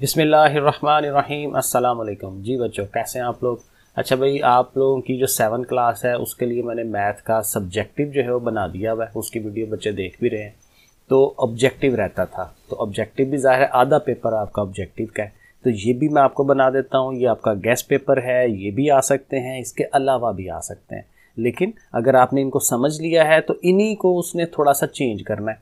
बिसमीम अल्लाम जी बच्चों कैसे हैं आप लोग अच्छा भाई आप लोगों की जो सेवन क्लास है उसके लिए मैंने मैथ का सब्जेक्टिव जो है वो बना दिया हुआ है उसकी वीडियो बच्चे देख भी रहे हैं तो ऑब्जेक्टिव रहता था तो ऑब्जेक्टिव भी ज़ाहिर है आधा पेपर आपका ऑब्जेक्टिव का है तो ये भी मैं आपको बना देता हूँ ये आपका गैस पेपर है ये भी आ सकते हैं इसके अलावा भी आ सकते हैं लेकिन अगर आपने इनको समझ लिया है तो इन्हीं को उसने थोड़ा सा चेंज करना है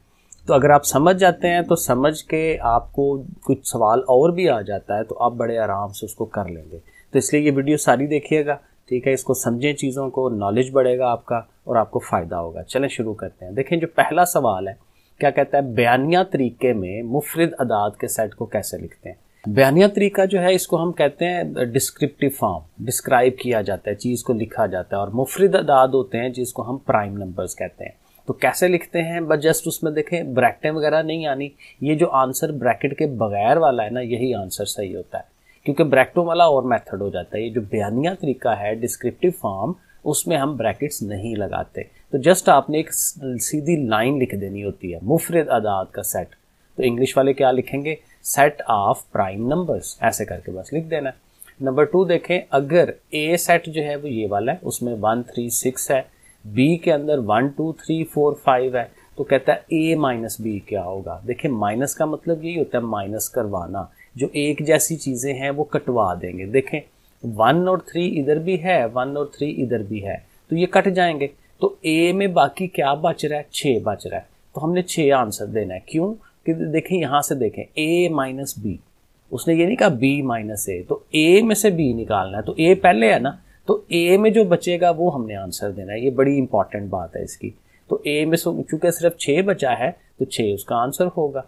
तो अगर आप समझ जाते हैं तो समझ के आपको कुछ सवाल और भी आ जाता है तो आप बड़े आराम से उसको कर लेंगे तो इसलिए ये वीडियो सारी देखिएगा ठीक है इसको समझें चीज़ों को नॉलेज बढ़ेगा आपका और आपको फ़ायदा होगा चलें शुरू करते हैं देखें जो पहला सवाल है क्या कहता है बयानिया तरीके में मुफरद अदाद के सेट को कैसे लिखते हैं बयानिया तरीका जो है इसको हम कहते हैं डिस्क्रिप्टिव फॉर्म डिस्क्राइब किया जाता है चीज़ को लिखा जाता है और मुफरद अदाद होते हैं जिसको हम प्राइम नंबर्स कहते हैं तो कैसे लिखते हैं बस जस्ट उसमें देखें ब्रैकेटें वगैरह नहीं आनी ये जो आंसर ब्रैकेट के बगैर वाला है ना यही आंसर सही होता है क्योंकि ब्रैकेटों वाला और मेथड हो जाता है ये जो बयानिया तरीका है डिस्क्रिप्टिव फॉर्म उसमें हम ब्रैकेट्स नहीं लगाते तो जस्ट आपने एक सीधी लाइन लिख देनी होती है मुफरद अदात का सेट तो इंग्लिश वाले क्या लिखेंगे सेट ऑफ प्राइम नंबर्स ऐसे करके बस लिख देना नंबर टू देखें अगर ए सेट जो है वो ये वाला है उसमें वन थ्री सिक्स है बी के अंदर one two three four five है तो कहता है ए माइनस बी क्या होगा देखिए माइनस का मतलब यही होता है माइनस करवाना जो एक जैसी चीज़ें हैं वो कटवा देंगे देखें वन और थ्री इधर भी है वन और थ्री इधर भी है तो ये कट जाएंगे तो ए में बाकी क्या बच रहा है छः बच रहा है तो हमने छः आंसर देना है क्यों कि देखें यहाँ से देखें ए माइनस बी उसने ये नहीं कहा बी माइनस ए तो ए में से बी निकालना है तो ए पहले है ना तो ए में जो बचेगा वो हमने आंसर देना है ये बड़ी इंपॉर्टेंट बात है इसकी तो ए में चूंकि सिर्फ छः बचा है तो छः उसका आंसर होगा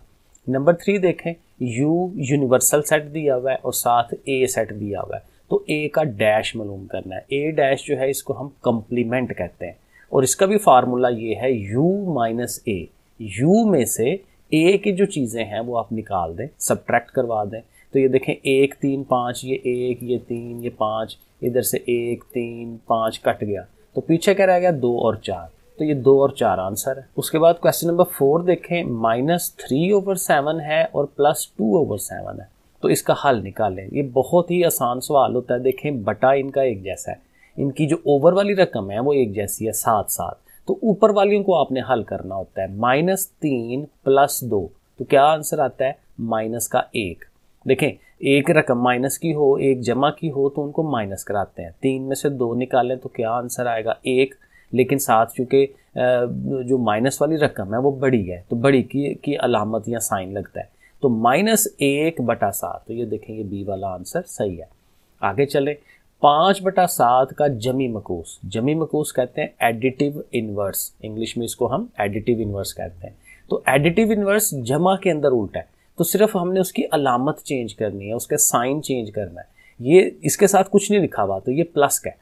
नंबर थ्री देखें यू यूनिवर्सल सेट दिया हुआ है और साथ ए सेट दिया हुआ है तो ए का डैश मालूम करना है ए डैश जो है इसको हम कंप्लीमेंट कहते हैं और इसका भी फार्मूला ये है यू माइनस ए यू में से ए की जो चीज़ें हैं वो आप निकाल दें सब्ट्रैक्ट करवा दें तो ये देखें एक तीन पाँच ये एक ये तीन ये पाँच इधर से एक तीन पाँच कट गया तो पीछे क्या रह गया दो और चार तो ये दो और चार आंसर है उसके बाद क्वेश्चन नंबर फोर देखें माइनस थ्री ओवर सेवन है और प्लस टू ओवर सेवन है तो इसका हल निकालें ये बहुत ही आसान सवाल होता है देखें बटा इनका एक जैसा है इनकी जो ओवर वाली रकम है वो एक जैसी है सात सात तो ऊपर वालियों को आपने हल करना होता है माइनस तीन प्लस दो तो क्या आंसर आता है माइनस का एक देखें एक रकम माइनस की हो एक जमा की हो तो उनको माइनस कराते हैं तीन में से दो निकालें तो क्या आंसर आएगा एक लेकिन साथ चूँकि जो माइनस वाली रकम है वो बड़ी है तो बड़ी की की अलामत या साइन लगता है तो माइनस एक बटा सात तो ये देखें ये बी वाला आंसर सही है आगे चले पाँच बटा सात का जमी मकूस जमी मकूस कहते हैं एडिटिव इन्वर्स इंग्लिश में इसको हम एडिटिव इन्वर्स कहते हैं तो एडिटिव इन्वर्स जमा के अंदर उल्टा है तो सिर्फ हमने उसकी अलामत चेंज करनी है उसके साइन चेंज करना है ये इसके साथ कुछ नहीं लिखा हुआ तो ये प्लस का है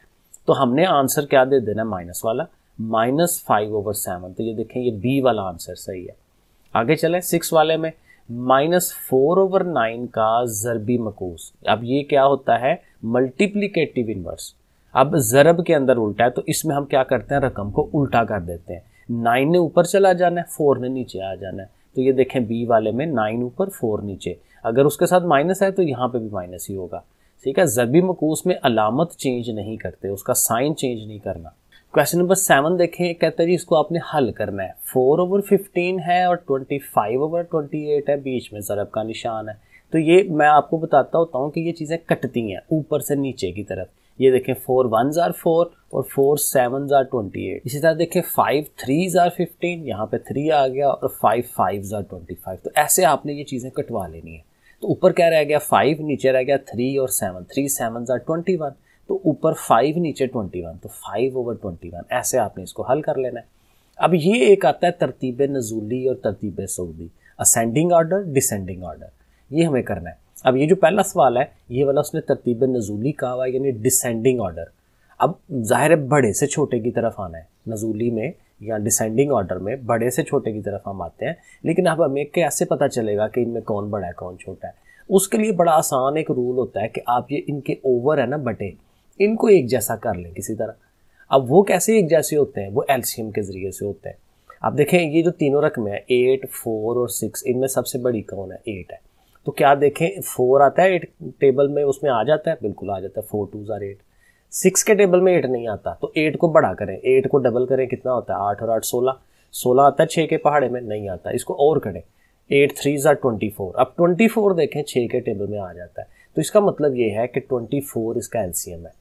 तो हमने आंसर क्या दे देना माइनस वाला माइनस फाइव ओवर सेवन तो ये देखें ये बी वाला आंसर सही है आगे चले सिक्स वाले में माइनस फोर ओवर नाइन का जरबी मकूस अब ये क्या होता है मल्टीप्लीकेटिव इनवर्स अब जरब के अंदर उल्टा है तो इसमें हम क्या करते हैं रकम को उल्टा कर देते हैं नाइन ने ऊपर चला जाना है फोर ने नीचे आ जाना है तो ये देखें बी वाले में नाइन ऊपर फोर नीचे अगर उसके साथ माइनस है तो यहाँ पे भी माइनस ही होगा ठीक है जबी मकूस में अलामत चेंज नहीं करते उसका साइन चेंज नहीं करना क्वेश्चन नंबर सेवन देखें कहते हैं जी इसको आपने हल करना है फोर ओवर फिफ्टीन है और twenty five over twenty eight है बीच में ज़रब का निशान है तो ये मैं आपको बताता होता हूँ कि ये चीज़ें कटती हैं ऊपर से नीचे की तरफ ये देखें फोर वन ज़ार फोर और फोर सेवन ज़ार ट्वेंटी एट इसी तरह देखें फाइव थ्री ज़ार फिफ्टीन यहाँ पे थ्री आ गया और फाइव फाइव ज़ार ट्वेंटी फाइव तो ऐसे आपने ये चीज़ें कटवा लेनी है तो ऊपर क्या रह गया फाइव नीचे रह गया थ्री और सेवन थ्री सेवन ज़ार ट्वेंटी वन तो ऊपर फाइव नीचे ट्वेंटी वन तो फाइव ओवर ट्वेंटी वन ऐसे आपने इसको हल कर लेना है अब ये एक आता है तरतीब नजूली और तरतीब सऊदी असेंडिंग ऑर्डर डिसेंडिंग ऑर्डर ये हमें करना है अब ये जो पहला सवाल है ये वाला उसने तरतीब नजूली कहा हुआ यानी डिसेंडिंग ऑर्डर अब ज़ाहिर है बड़े से छोटे की तरफ आना है नजूली में या डिसेंडिंग ऑर्डर में बड़े से छोटे की तरफ हम आते हैं लेकिन अब हमें कैसे पता चलेगा कि इनमें कौन बड़ा है कौन छोटा है उसके लिए बड़ा आसान एक रूल होता है कि आप ये इनके ओवर है ना बटे इनको एक जैसा कर लें किसी तरह अब वो कैसे एक जैसे होते हैं वो एल्शियम के ज़रिए से होते हैं आप देखें ये जो तीनों रकमें हैं एट फोर और सिक्स इनमें सबसे बड़ी कौन है एट है तो क्या देखें फोर आता है एट टेबल में उसमें आ जाता है बिल्कुल आ जाता है फोर टू ज़ार एट सिक्स के टेबल में एट नहीं आता तो एट को बड़ा करें एट को डबल करें कितना होता है आठ और आठ सोलह सोलह आता है छः के पहाड़े में नहीं आता इसको और करें एट थ्री ज़ार ट्वेंटी फोर अब ट्वेंटी फोर देखें छः के टेबल में आ जाता है तो इसका मतलब ये है कि ट्वेंटी फोर इसका एलसीएम है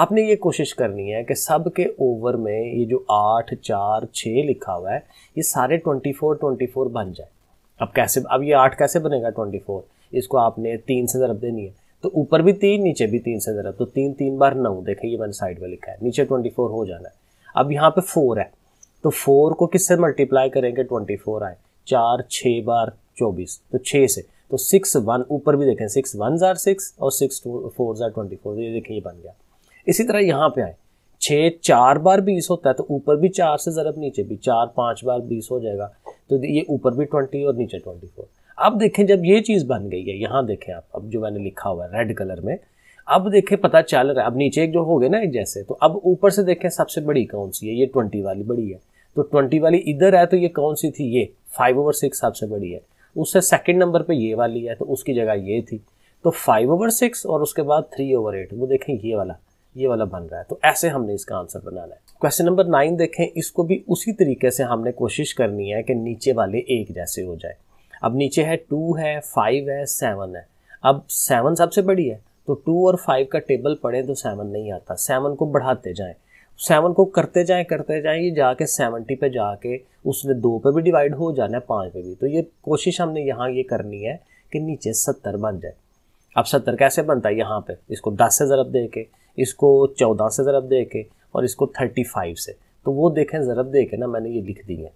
आपने ये कोशिश करनी है कि सब के ओवर में ये जो आठ चार छः लिखा हुआ है ये सारे ट्वेंटी फोर ट्वेंटी फोर बन जाए अब कैसे अब ये आठ कैसे बनेगा ट्वेंटी फोर इसको आपने तीन से ज़रब देनी है तो ऊपर भी तीन नीचे भी तीन से ज़रब तो तीन तीन बार नौ देखें ये मैंने साइड में लिखा है नीचे ट्वेंटी फोर हो जाना है अब यहाँ पे फोर है तो फोर को किससे मल्टीप्लाई करेंगे ट्वेंटी फोर आए चार छः बार चौबीस तो छः से तो सिक्स वन ऊपर भी देखें सिक्स वन ज़ार सिक्स और सिक्स फोर ज़ार ट्वेंटी फोर ये देखिए ये बन गया इसी तरह यहाँ पे आए छः चार बार बीस होता है तो ऊपर भी चार से ज़रब नीचे भी चार पाँच बार बीस हो जाएगा तो ये ऊपर भी ट्वेंटी और नीचे ट्वेंटी फोर अब देखें जब ये चीज़ बन गई है यहाँ देखें आप अब जो मैंने लिखा हुआ है रेड कलर में अब देखें पता चल रहा है अब नीचे एक जो हो गए ना एक जैसे तो अब ऊपर से देखें सबसे बड़ी कौन सी है ये ट्वेंटी वाली बड़ी है तो ट्वेंटी वाली इधर है तो ये कौन सी थी ये फाइव ओवर सिक्स सबसे बड़ी है उससे सेकेंड नंबर पर ये वाली है तो उसकी जगह ये थी तो फाइव ओवर सिक्स और उसके बाद थ्री ओवर एट वो देखें ये वाला ये वाला बन रहा है तो ऐसे हमने इसका आंसर बनाना है क्वेश्चन नंबर नाइन देखें इसको भी उसी तरीके से हमने कोशिश करनी है कि नीचे वाले एक जैसे हो जाए अब नीचे है टू है फाइव है सेवन है अब सेवन सबसे बड़ी है तो टू और फाइव का टेबल पढ़े तो सेवन नहीं आता सेवन को बढ़ाते जाएं सेवन को करते जाएं करते जाएं ये जाके सेवेंटी पे जाके उसने दो पे भी डिवाइड हो जाना है पाँच पे भी तो ये कोशिश हमने यहाँ ये करनी है कि नीचे सत्तर बन जाए अब सत्तर कैसे बनता है यहाँ पे इसको दस से ज़रब दे के इसको चौदह से ज़रब दे के और इसको थर्टी फाइव से तो वो देखें ज़रब दे के ना मैंने ये लिख दी है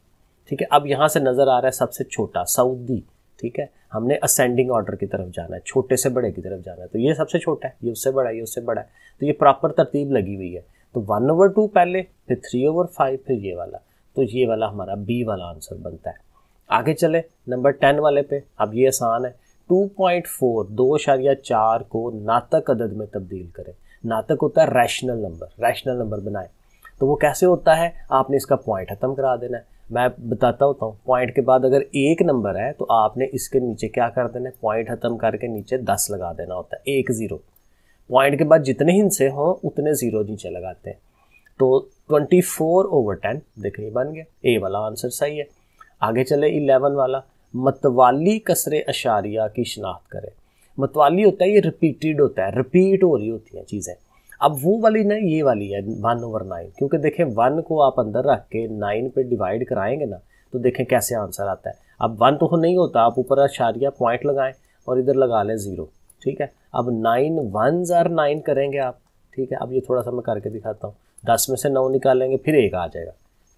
ठीक है अब यहाँ से नज़र आ रहा है सबसे छोटा सऊदी ठीक है हमने असेंडिंग ऑर्डर की तरफ जाना है छोटे से बड़े की तरफ जाना है तो ये सबसे छोटा है ये उससे बड़ा है ये उससे बड़ा है तो ये प्रॉपर तरतीब लगी हुई है तो वन ओवर टू पहले फिर थ्री ओवर फाइव फिर ये वाला तो ये वाला हमारा बी वाला आंसर बनता है आगे चले नंबर टेन वाले पे अब ये आसान है टू पॉइंट फोर दो इशारिया चार को नातक अदद में तब्दील करें नाटक होता है रैशनल नंबर रैशनल नंबर बनाए तो वो कैसे होता है आपने इसका पॉइंट ख़त्म करा देना है मैं बताता होता हूँ पॉइंट के बाद अगर एक नंबर है तो आपने इसके नीचे क्या कर देना है पॉइंट ख़त्म करके नीचे दस लगा देना होता है एक ज़ीरो पॉइंट के बाद जितने हिंसे हों हाँ, उतने ज़ीरो नीचे लगाते हैं तो ट्वेंटी फोर ओवर टेन देखिए बन गया ए वाला आंसर सही है आगे चले इलेवन वाला मतवाली कसरे अशारिया की शनाख्त करें मतवाली होता है ये रिपीटेड होता है रिपीट हो रही होती हैं चीज़ें अब वो वाली ना ये वाली है वन ओवर नाइन क्योंकि देखें वन को आप अंदर रख के नाइन पे डिवाइड कराएंगे ना तो देखें कैसे आंसर आता है अब वन तो नहीं होता आप ऊपर आशारिया पॉइंट लगाएं और इधर लगा लें ज़ीरो ठीक है अब नाइन वन ज़ार नाइन करेंगे आप ठीक है अब ये थोड़ा सा मैं करके दिखाता हूँ दस में से नौ निकालेंगे फिर एक आ जाएगा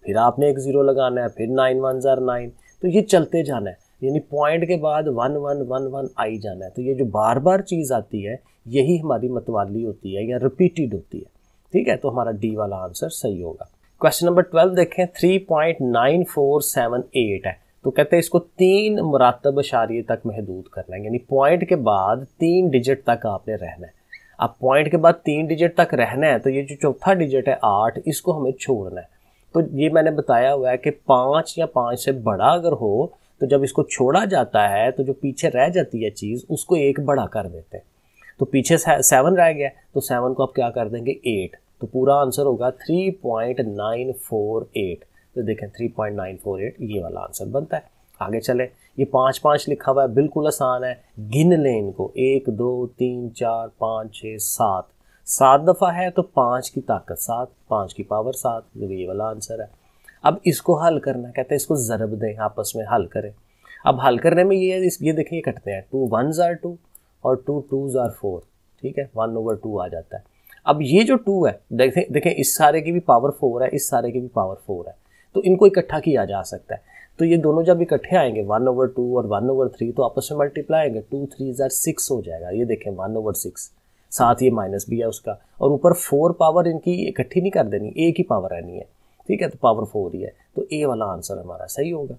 फिर आपने एक ज़ीरो लगाना है फिर नाइन वन ज़ार नाइन तो ये चलते जाना है यानी पॉइंट के बाद वन वन वन वन आई जाना है तो ये जो बार बार चीज़ आती है यही हमारी मतवाली होती है या रिपीटेड होती है ठीक है तो हमारा डी वाला आंसर सही होगा क्वेश्चन नंबर ट्वेल्व देखें three point nine four seven eight है तो कहते हैं इसको तीन मुरातब अशारिये तक महदूद करना है यानी पॉइंट के बाद तीन डिजिट तक आपने रहना है अब पॉइंट के बाद तीन डिजिट तक रहना है तो ये जो चौथा डिजिट है आठ इसको हमें छोड़ना है तो ये मैंने बताया हुआ है कि पाँच या पाँच से बड़ा अगर हो तो जब इसको छोड़ा जाता है तो जो पीछे रह जाती है चीज़ उसको एक बड़ा कर देते हैं तो पीछे सेवन रह गया तो सेवन को आप क्या कर देंगे एट तो पूरा आंसर होगा three point nine four eight तो देखें three point nine four eight ये वाला आंसर बनता है आगे चले ये पाँच पाँच लिखा हुआ है बिल्कुल आसान है गिन लें इनको एक दो तीन चार पाँच छः सात सात दफ़ा है तो पाँच की ताकत सात पाँच की पावर सात ये वाला आंसर है अब इसको हल करना कहते हैं इसको ज़रब दें आपस में हल करें अब हल करने में ये इस ये देखें कटते हैं टू वन जार टू और टू टू जार फोर ठीक है वन ओवर टू आ जाता है अब ये जो टू है देखें देखें इस सारे की भी पावर फोर है इस सारे की भी पावर फोर है तो इनको इकट्ठा किया जा सकता है तो ये दोनों जब इकट्ठे आएंगे वन ओवर टू और वन ओवर थ्री तो आपस में मल्टीप्लाई आएंगे टू थ्री ज़ार सिक्स हो जाएगा ये देखें वन ओवर सिक्स साथ ये माइनस भी है उसका और ऊपर फोर पावर इनकी इकट्ठी नहीं कर देनी एक ही पावर रहनी है ठीक है तो पावर फोर ही है तो ए वाला आंसर हमारा सही होगा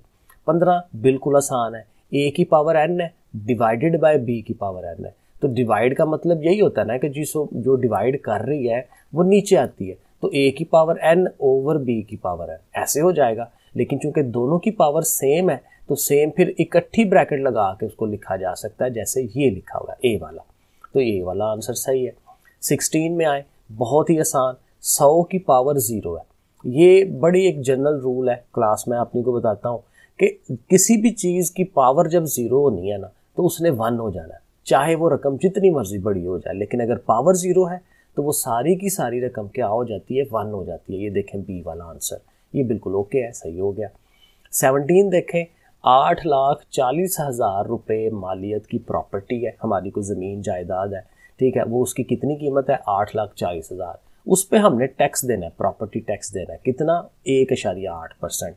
पंद्रह बिल्कुल आसान है ए की पावर एन है डिवाइडेड बाय बी की पावर एन है तो डिवाइड का मतलब यही होता है ना कि जिस जो डिवाइड कर रही है वो नीचे आती है तो ए की पावर एन ओवर बी की पावर एन ऐसे हो जाएगा लेकिन चूंकि दोनों की पावर सेम है तो सेम फिर इकट्ठी ब्रैकेट लगा के उसको लिखा जा सकता है जैसे ये लिखा हुआ है ए वाला तो ए वाला आंसर सही है सिक्सटीन में आए बहुत ही आसान सौ की पावर ज़ीरो है ये बड़ी एक जनरल रूल है क्लास में आपने को बताता हूँ कि किसी भी चीज़ की पावर जब ज़ीरो होनी है ना तो उसने वन हो जाना चाहे वो रकम जितनी मर्जी बड़ी हो जाए लेकिन अगर पावर ज़ीरो है तो वो सारी की सारी रकम क्या हो जाती है वन हो जाती है ये देखें बी वाला आंसर ये बिल्कुल ओके है सही हो गया सेवनटीन देखें आठ लाख चालीस हज़ार रुपये मालियत की प्रॉपर्टी है हमारी कोई ज़मीन जायदाद है ठीक है वो उसकी कितनी कीमत है आठ लाख चालीस हज़ार उस पर हमने टैक्स देना है प्रॉपर्टी टैक्स देना है कितना एक इशारिया आठ परसेंट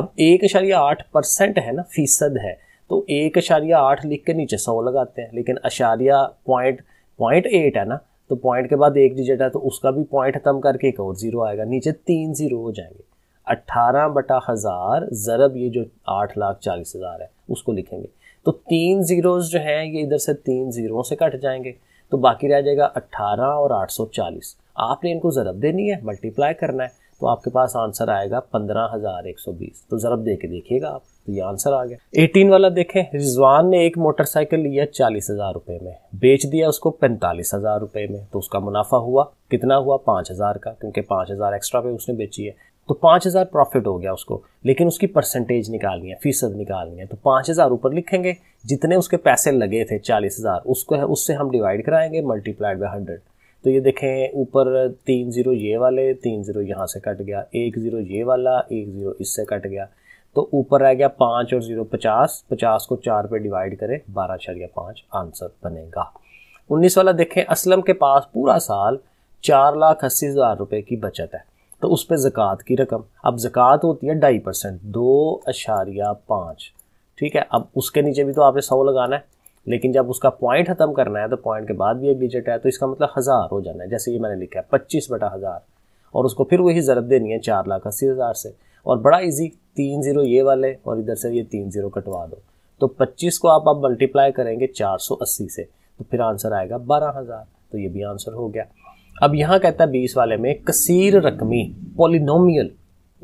अब एक इशारिया आठ परसेंट है ना फीसद है तो एक इशारिया आठ लिख के नीचे सौ लगाते हैं लेकिन अशारिया पॉइंट पॉइंट एट है ना तो पॉइंट के बाद एक डिजिट है तो उसका भी पॉइंट खत्म करके एक और जीरो आएगा नीचे तीन जीरो हो जाएंगे अट्ठारह बटा हज़ार ज़रब ये जो आठ लाख चालीस हज़ार है उसको लिखेंगे तो तीन ज़ीरोज़ जो हैं ये इधर से तीन ज़ीरो से कट जाएंगे तो बाकी रह जाएगा अट्ठारह और आठ सौ चालीस आपने इनको ज़रब देनी है मल्टीप्लाई करना है तो आपके पास आंसर आएगा पंद्रह हजार एक सौ बीस तो ज़रब दे के देखिएगा आप तो ये आंसर आ गया एटीन वाला देखें रिजवान ने एक मोटरसाइकिल लिया चालीस हजार रुपये में बेच दिया उसको पैंतालीस हजार रुपये में तो उसका मुनाफा हुआ कितना हुआ पाँच हजार का क्योंकि पाँच हजार एक्स्ट्रा पे उसने बेची है तो पाँच हज़ार प्रॉफिट हो गया उसको लेकिन उसकी परसेंटेज निकालनी है फीसद निकालनी है तो पाँच हज़ार ऊपर लिखेंगे जितने उसके पैसे लगे थे चालीस हज़ार उसको है उससे हम डिवाइड कराएंगे मल्टीप्लाइड बाई हंड्रेड तो ये देखें ऊपर तीन ज़ीरो ये वाले तीन ज़ीरो यहाँ से कट गया एक ज़ीरो ये वाला एक ज़ीरो इससे कट गया तो ऊपर रह गया पाँच और ज़ीरो पचास पचास को चार पे डिवाइड करें बारह शरिया पाँच आंसर बनेगा उन्नीस वाला देखें असलम के पास पूरा साल चार लाख अस्सी हज़ार रुपये की बचत है तो उस पर ज़क़़त की रकम अब ज़क़़त होती है ढाई परसेंट दो अशारिया पाँच ठीक है अब उसके नीचे भी तो आपने सौ लगाना है लेकिन जब उसका पॉइंट ख़त्म करना है तो पॉइंट के बाद भी एक डिजिट है तो इसका मतलब हज़ार हो जाना है जैसे ये मैंने लिखा है पच्चीस बटा हज़ार और उसको फिर वही ज़रब देनी है चार लाख अस्सी हज़ार से और बड़ा ईजी तीन ज़ीरो ये वाले और इधर से ये तीन ज़ीरो कटवा दो तो पच्चीस को आप अब मल्टीप्लाई करेंगे चार सौ अस्सी से तो फिर आंसर आएगा बारह हज़ार तो ये भी आंसर हो गया अब यहाँ कहता है बीस वाले में कसीर रकमी पोलिनोमियल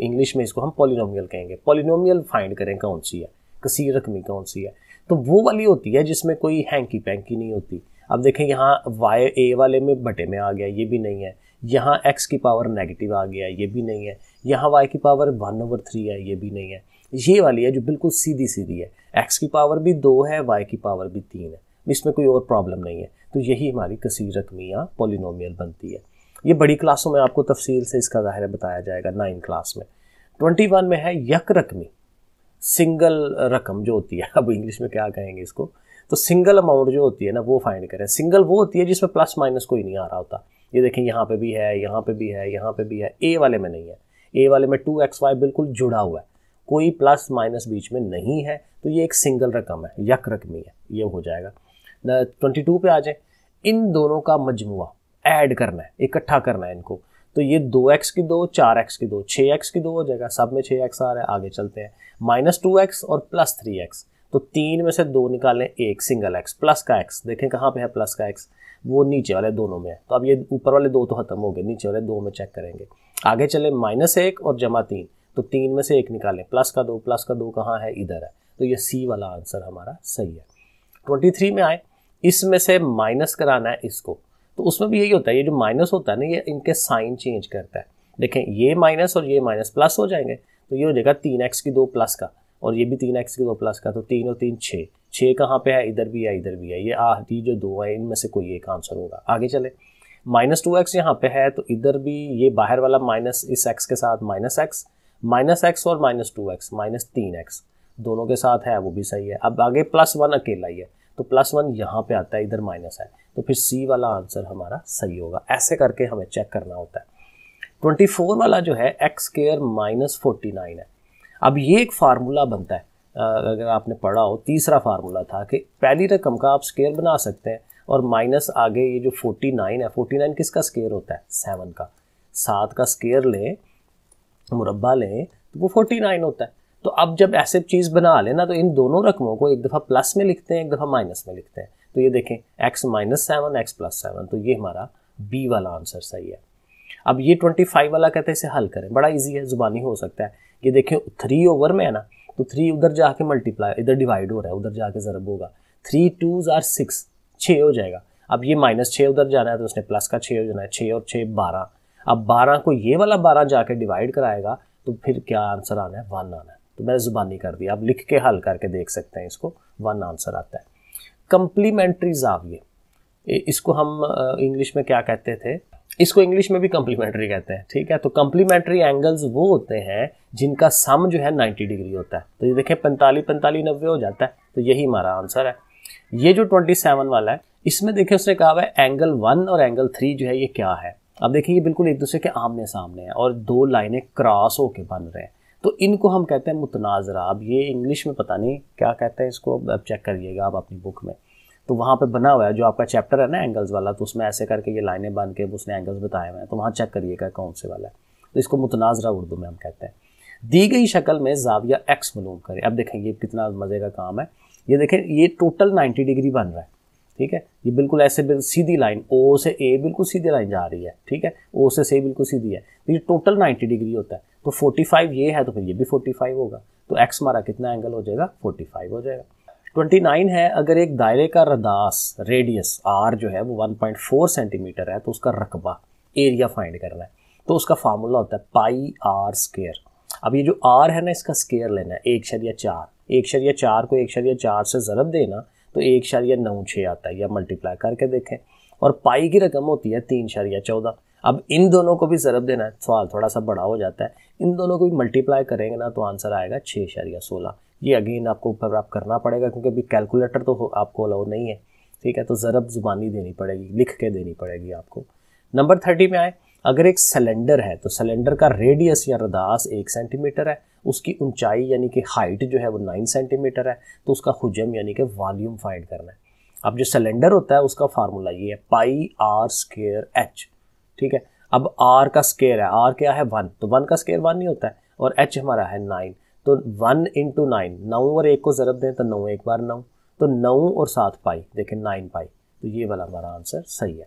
इंग्लिश में इसको हम पोलिनोमियल कहेंगे पोलिनोमियल फाइंड करें कौन सी है कसीर रकमी कौन सी है तो वो वाली होती है जिसमें कोई हैंकी पैंकी नहीं होती अब देखें यहाँ वाई ए वाले में बटे में आ गया ये भी नहीं है यहाँ एक्स की पावर नेगेटिव आ गया ये भी नहीं है यहाँ वाई की पावर वन ओवर थ्री है ये भी नहीं है ये वाली है जो बिल्कुल सीधी सीधी है एक्स की पावर भी दो है वाई की पावर भी तीन है इसमें कोई और प्रॉब्लम नहीं है तो यही हमारी कसीर रकमियाँ पोलिनोमियल बनती है ये बड़ी क्लासों में आपको तफसील से इसका ज़ाहिर बताया जाएगा नाइन क्लास में ट्वेंटी वन में है यक रकमी सिंगल रकम जो होती है अब इंग्लिश में क्या कहेंगे इसको तो सिंगल अमाउंट जो होती है ना वो फाइंड करें सिंगल वो होती है जिसमें प्लस माइनस कोई नहीं आ रहा होता ये देखें यहाँ पे भी है यहाँ पे भी है यहाँ पे भी है ए वाले में नहीं है ए वाले में टू एक्स वाई बिल्कुल जुड़ा हुआ है कोई प्लस माइनस बीच में नहीं है तो ये एक सिंगल रकम है यक रकमी है ये हो जाएगा ट्वेंटी टू पे आ जाए इन दोनों का मजमुआ ऐड करना है इकट्ठा करना है इनको तो ये दो एक्स की दो चार एक्स की दो छः एक्स की दो हो जाएगा सब में छः एक्स आ रहा है आगे चलते हैं माइनस टू एक्स और प्लस थ्री एक्स तो तीन में से दो निकालें एक सिंगल एक्स प्लस का एक्स देखें कहाँ पे है प्लस का एक्स वो नीचे वाले दोनों में है तो अब ये ऊपर वाले दो तो खत्म हो गए नीचे वाले दो में चेक करेंगे आगे चले माइनस एक और जमा तीन तो तीन में से एक निकालें प्लस का दो प्लस का दो कहाँ है इधर है तो ये सी वाला आंसर हमारा सही है ट्वेंटी थ्री में आए इसमें से माइनस कराना है इसको तो उसमें भी यही होता है ये जो माइनस होता है ना ये इनके साइन चेंज करता है देखें ये माइनस और ये माइनस प्लस हो जाएंगे तो ये हो जाएगा तीन एक्स की दो प्लस का और ये भी तीन एक्स की दो प्लस का तो तीन और तीन छः छः कहाँ पे है इधर भी है इधर भी है ये आधी जो दो है इनमें से कोई एक आंसर होगा आगे चले माइनस टू एक्स यहाँ पे है तो इधर भी ये बाहर वाला माइनस इस एक्स के साथ माइनस एक्स माइनस एक्स और माइनस टू एक्स माइनस तीन एक्स दोनों के साथ है वो भी सही है अब आगे प्लस वन अकेला ही है तो प्लस वन यहाँ पे आता है इधर माइनस है तो फिर सी वाला आंसर हमारा सही होगा ऐसे करके हमें चेक करना होता है ट्वेंटी फोर वाला जो है X square minus forty nine है अब ये एक फार्मूला बनता है अगर आपने पढ़ा हो तीसरा फार्मूला था कि पहली रकम का आप स्केयर बना सकते हैं और माइनस आगे ये जो फोर्टी नाइन है फोर्टी नाइन किसका स्केयर होता है सेवन का सात का स्केयर लें मुरबा लें तो वो फोर्टी नाइन होता है तो अब जब ऐसे चीज़ बना लेना तो इन दोनों रकमों को एक दफ़ा प्लस में लिखते हैं एक दफ़ा माइनस में लिखते हैं तो ये देखें X minus seven X plus seven तो ये हमारा बी वाला आंसर सही है अब ये ट्वेंटी फाइव वाला कहते हैं इसे हल करें बड़ा ईजी है ज़ुबानी हो सकता है ये देखें थ्री ओवर में है ना तो थ्री उधर जाके मल्टीप्लाई इधर डिवाइड हो रहा है उधर जाके ज़रब होगा थ्री टू ज़ार सिक्स छः हो जाएगा अब ये माइनस छः उधर जाना है तो उसने प्लस का छः हो जाना है छः और छः बारह अब बारह को ये वाला बारह जाके डिवाइड कराएगा तो फिर क्या आंसर आना है वन आना है तो मैंने ज़ुबानी कर दिया आप लिख के हल करके देख सकते हैं इसको वन आंसर आता है कम्प्लीमेंट्री जाविये इसको हम इंग्लिश में क्या कहते थे इसको इंग्लिश में भी कम्प्लीमेंट्री कहते हैं ठीक है तो कम्प्लीमेंट्री एंगल्स वो होते हैं जिनका सम जो है 90 डिग्री होता है तो ये देखें पैंतालीस पैंतालीस नब्बे हो जाता है तो यही हमारा आंसर है ये जो 27 वाला है इसमें देखें उसने कहा है एंगल वन और एंगल थ्री जो है ये क्या है अब देखिए ये बिल्कुल एक दूसरे के आमने सामने है और दो लाइनें क्रॉस होके बन रहे हैं तो इनको हम कहते हैं मुतनाज़रा अब ये इंग्लिश में पता नहीं क्या कहते हैं इसको अब चेक करिएगा आप अपनी बुक में तो वहाँ पे बना हुआ है जो आपका चैप्टर है ना एंगल्स वाला तो उसमें ऐसे करके ये लाइनें बन के उसने एंगल्स बताए हुए हैं तो वहाँ चेक करिएगा कौन से वाला है तो इसको मुतनाज़रा उर्दू में हम कहते हैं दी गई शक्ल में जाविया एक्स मलूम करें अब देखें ये कितना मज़े का काम है ये देखें ये टोटल नाइन्टी डिग्री बन रहा है ठीक है ये बिल्कुल ऐसे बिल्कुल सीधी लाइन ओ से ए बिल्कुल सीधी लाइन जा रही है ठीक है ओ से से बिल्कुल सीधी है तो ये टोटल 90 डिग्री होता है तो 45 ये है तो फिर ये भी 45 होगा तो x हमारा कितना एंगल हो जाएगा 45 हो जाएगा 29 है अगर एक दायरे का रदास रेडियस r जो है वो 1.4 सेंटीमीटर है तो उसका रकबा एरिया फाइंड करना है तो उसका फार्मूला होता है पाई आर स्केयर अब ये जो आर है ना इसका स्केयर लेना है एक शरिया चार एक शरिया चार को एक शरिया चार से ज़रब देना तो एक शरिया नौ छः आता है या मल्टीप्लाई करके देखें और पाई की रकम होती है तीन शरिया चौदह अब इन दोनों को भी ज़रब देना है सवाल थोड़ा सा बड़ा हो जाता है इन दोनों को भी मल्टीप्लाई करेंगे ना तो आंसर आएगा छः इशारिया सोलह ये अगेन आपको ऊपर आप करना पड़ेगा क्योंकि अभी कैलकुलेटर तो आपको अलाउ नहीं है ठीक है तो ज़रब ज़ुबानी देनी पड़ेगी लिख के देनी पड़ेगी आपको नंबर थर्टी में आए अगर एक सिलेंडर है तो सिलेंडर का रेडियस या रदास एक सेंटीमीटर है उसकी ऊंचाई यानी कि हाइट जो है वो नाइन सेंटीमीटर है तो उसका हजम यानी कि वॉल्यूम फाइंड करना है अब जो सिलेंडर होता है उसका फार्मूला ये है पाई आर स्केयर एच ठीक है अब आर का स्केयर है आर क्या है वन तो वन का स्केयर वन ही होता है और एच हमारा है नाइन तो वन इंटू नाइन नौ और एक को ज़रब दें तो नौ एक बार नौ तो नौ और सात पाई देखें नाइन पाई तो ये वाला हमारा आंसर सही है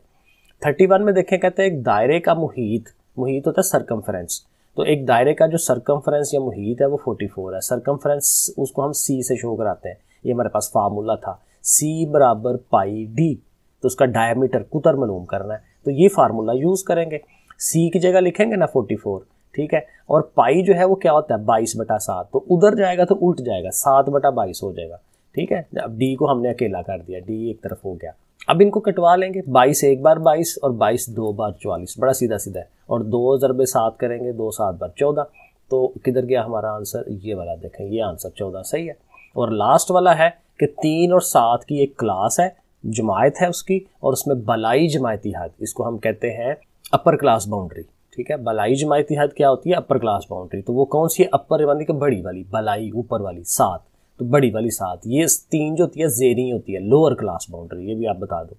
थर्टी वन में देखें कहते हैं एक दायरे का मुहित मुहित होता है सरकमफ्रेंस तो एक दायरे का जो सरकमफ्रेंस या मुहित है वो फोर्टी फोर है सरकमफ्रेंस उसको हम सी से शो कराते हैं ये हमारे पास फार्मूला था सी बराबर पाई डी तो उसका डायमीटर कुतर मलूम करना है तो ये फार्मूला यूज़ करेंगे सी की जगह लिखेंगे ना फोर्टी फोर ठीक है और पाई जो है वो क्या होता है बाईस बटा सात तो उधर जाएगा तो उल्ट जाएगा सात बटा बाईस हो जाएगा ठीक है अब डी को हमने अकेला कर दिया डी एक तरफ हो गया अब इनको कटवा लेंगे बाईस एक बार बाईस और बाईस दो बार चौवालीस बड़ा सीधा सीधा है और दो ज़रबे सात करेंगे दो सात बार चौदह तो किधर गया हमारा आंसर ये वाला देखें ये आंसर चौदह सही है और लास्ट वाला है कि तीन और सात की एक क्लास है जमायत है उसकी और उसमें बलाई जमायती हद इसको हम कहते हैं अपर क्लास बाउंड्री ठीक है बलाई जमायती हद क्या होती है अपर क्लास बाउंड्री तो वो कौन सी है अपर यानी कि बड़ी वाली बलाई ऊपर वाली सात तो बड़ी वाली सात ये तीन जो होती है जेरी होती है लोअर क्लास बाउंड्री ये भी आप बता दो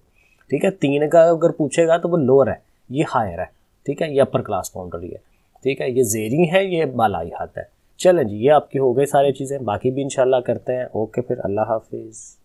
ठीक है तीन का अगर पूछेगा तो वो लोअर है ये हायर है ठीक है ये अपर क्लास बाउंड्री है ठीक है ये जेरी है ये बालाई हद है चलें जी ये आपकी हो गई सारी चीज़ें बाकी भी इंशाल्लाह करते हैं ओके फिर अल्लाह हाफिज़